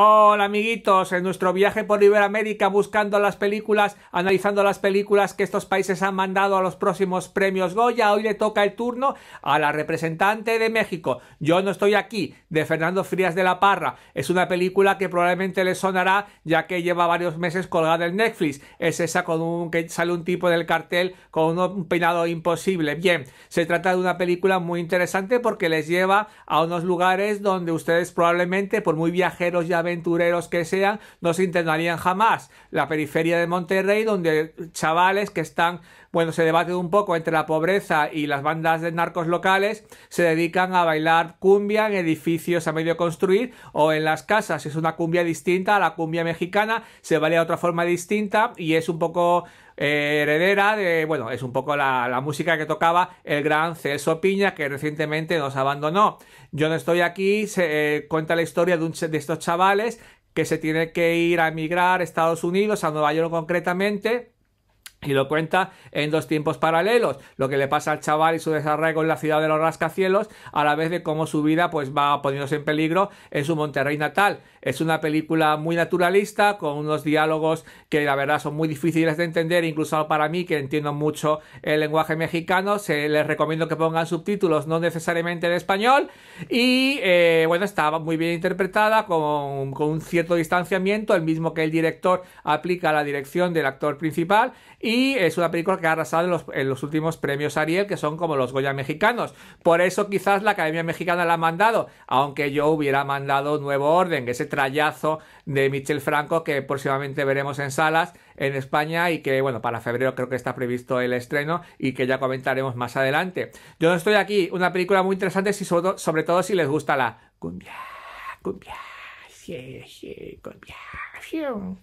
Hola amiguitos, en nuestro viaje por Iberoamérica buscando las películas, analizando las películas que estos países han mandado a los próximos premios Goya, hoy le toca el turno a la representante de México, Yo no estoy aquí, de Fernando Frías de la Parra. Es una película que probablemente les sonará ya que lleva varios meses colgada en Netflix. Es esa con un que sale un tipo del cartel con un peinado imposible. Bien, se trata de una película muy interesante porque les lleva a unos lugares donde ustedes probablemente, por muy viajeros ya aventureros que sean, no se internarían jamás. La periferia de Monterrey, donde chavales que están bueno, se debate un poco entre la pobreza y las bandas de narcos locales, se dedican a bailar cumbia en edificios a medio construir o en las casas. Es una cumbia distinta a la cumbia mexicana, se baila de otra forma distinta y es un poco eh, heredera de, bueno, es un poco la, música que tocaba el gran Celso Piña, que recientemente nos abandonó. Yo no estoy aquí, se eh, cuenta la historia de, un, de estos chavales que se tiene que ir a emigrar a Estados Unidos, a Nueva York concretamente, y lo cuenta en dos tiempos paralelos, lo que le pasa al chaval y su desarraigo en la ciudad de los rascacielos, a la vez de cómo su vida pues va poniéndose en peligro en su Monterrey natal. Es una película muy naturalista, con unos diálogos que la verdad son muy difíciles de entender, incluso para mí que entiendo mucho el lenguaje mexicano, se les recomiendo que pongan subtítulos, no necesariamente en español. Y eh, bueno, está muy bien interpretada, con, un cierto distanciamiento, el mismo que el director aplica a la dirección del actor principal. Y es una película que ha arrasado en los, últimos premios Ariel, que son como los Goya mexicanos. Por eso quizás la Academia Mexicana la ha mandado, aunque yo hubiera mandado Nuevo Orden, ese trayazo de Michel Franco que próximamente veremos en salas en España y que, bueno, para febrero creo que está previsto el estreno y que ya comentaremos más adelante. Yo estoy aquí, una película muy interesante, si sobre, todo, si les gusta la cumbia, cumbia, sí, cumbia.